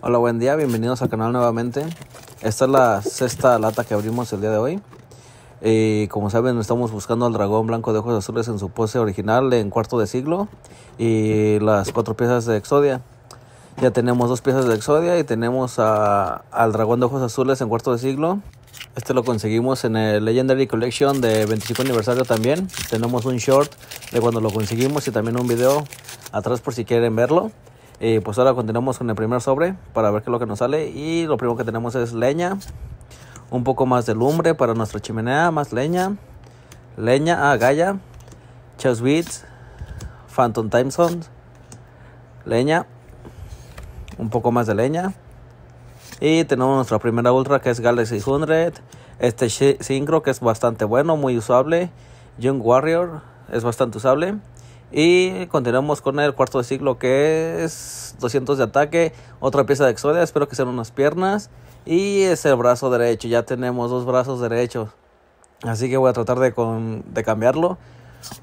Hola, buen día, bienvenidos al canal nuevamente. Esta es la sexta lata que abrimos el día de hoy. Y eh, como saben, estamos buscando al dragón blanco de ojos azules en su pose original en cuarto de siglo y las cuatro piezas de Exodia. Ya tenemos dos piezas de Exodia y tenemos a, al dragón de ojos azules en cuarto de siglo. Este lo conseguimos en el Legendary Collection de 25 aniversario también. Tenemos un short de cuando lo conseguimos y también un video atrás por si quieren verlo pues ahora continuamos con el primer sobre para ver qué es lo que nos sale. Y lo primero que tenemos es leña. Un poco más de lumbre para nuestra chimenea. Más leña. Leña, ah, gaia. Chess Beats. Phantom zone Leña. Un poco más de leña. Y tenemos nuestra primera ultra que es Galaxy 600. Este Syncro que es bastante bueno, muy usable. Young Warrior es bastante usable. Y continuamos con el cuarto de ciclo que es 200 de ataque, otra pieza de exodia, espero que sean unas piernas. Y es el brazo derecho, ya tenemos dos brazos derechos. Así que voy a tratar de, con, de cambiarlo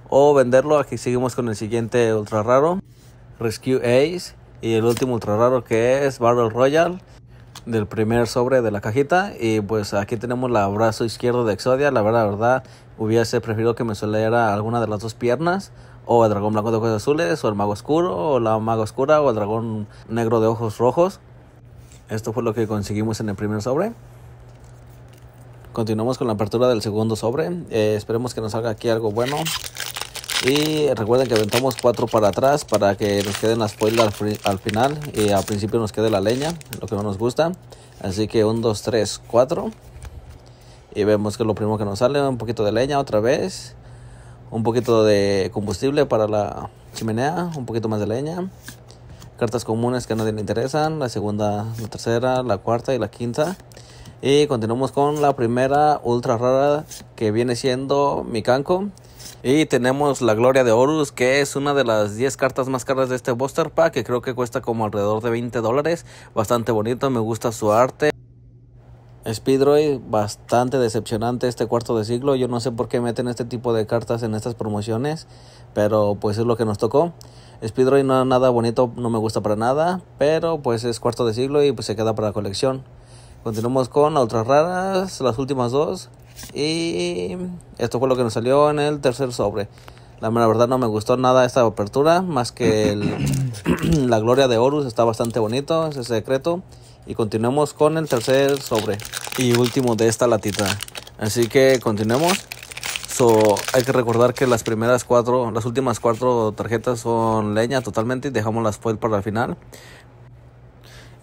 o venderlo. Aquí seguimos con el siguiente ultra raro, Rescue Ace. Y el último ultra raro que es Battle Royal del primer sobre de la cajita. Y pues aquí tenemos el brazo izquierdo de Exodia. La verdad, la verdad, hubiese preferido que me saliera alguna de las dos piernas o el dragón blanco de ojos azules, o el mago oscuro, o la maga oscura, o el dragón negro de ojos rojos. Esto fue lo que conseguimos en el primer sobre. Continuamos con la apertura del segundo sobre. Eh, esperemos que nos salga aquí algo bueno. Y recuerden que aventamos cuatro para atrás para que nos queden las spoilers al, final y al principio nos quede la leña, lo que no nos gusta. Así que 1, 2, 3, 4. Y vemos que lo primero que nos sale, un poquito de leña otra vez un poquito de combustible para la chimenea, un poquito más de leña, cartas comunes que a nadie le interesan, la segunda, la tercera, la cuarta y la quinta. Y continuamos con la primera ultra rara que viene siendo mi canco. Y tenemos la Gloria de Horus, que es una de las 10 cartas más caras de este Buster Pack, que creo que cuesta como alrededor de 20 dólares. Bastante bonito, me gusta su arte. Speedroid, bastante decepcionante este cuarto de siglo. Yo no sé por qué meten este tipo de cartas en estas promociones, pero pues es lo que nos tocó. Speedroid no nada bonito, no me gusta para nada, pero pues es cuarto de siglo y pues se queda para la colección. Continuamos con otras raras, las últimas dos. Y esto fue lo que nos salió en el tercer sobre. La verdad no me gustó nada esta apertura, más que la gloria de Horus está bastante bonito, ese secreto. Y continuamos con el tercer sobre y último de esta latita. Así que continuemos. hay que recordar que las primeras cuatro, las últimas cuatro tarjetas son leña totalmente y dejamos las foil para el final.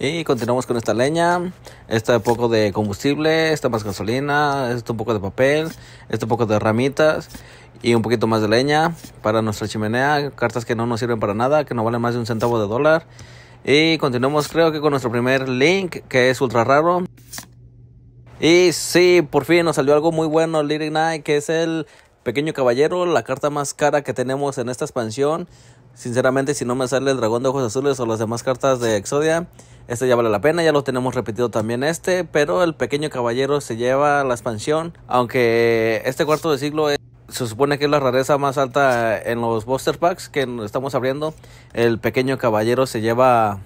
Y continuamos con esta leña, este poco de combustible, esta más gasolina, esto un poco de papel, este un poco de ramitas y un poquito más de leña para nuestra chimenea, cartas que no nos sirven para nada, que no valen más de un centavo de dólar. Y continuamos creo que con nuestro primer link que es ultra raro. Y sí, por fin nos salió algo muy bueno Lyric Knight que es el Pequeño Caballero, la carta más cara que tenemos en esta expansión. Sinceramente, si no me sale el Dragón de Ojos Azules o las demás cartas de Exodia, este ya vale la pena, ya lo tenemos repetido también este, pero el Pequeño Caballero se lleva la expansión, aunque este cuarto de siglo es se supone que es la rareza más alta en los booster packs que estamos abriendo. El pequeño caballero se lleva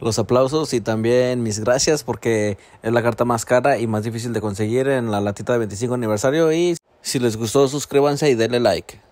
los aplausos y también mis gracias porque es la carta más cara y más difícil de conseguir en la latita de 25 aniversario. Y si les gustó, suscríbanse y denle like.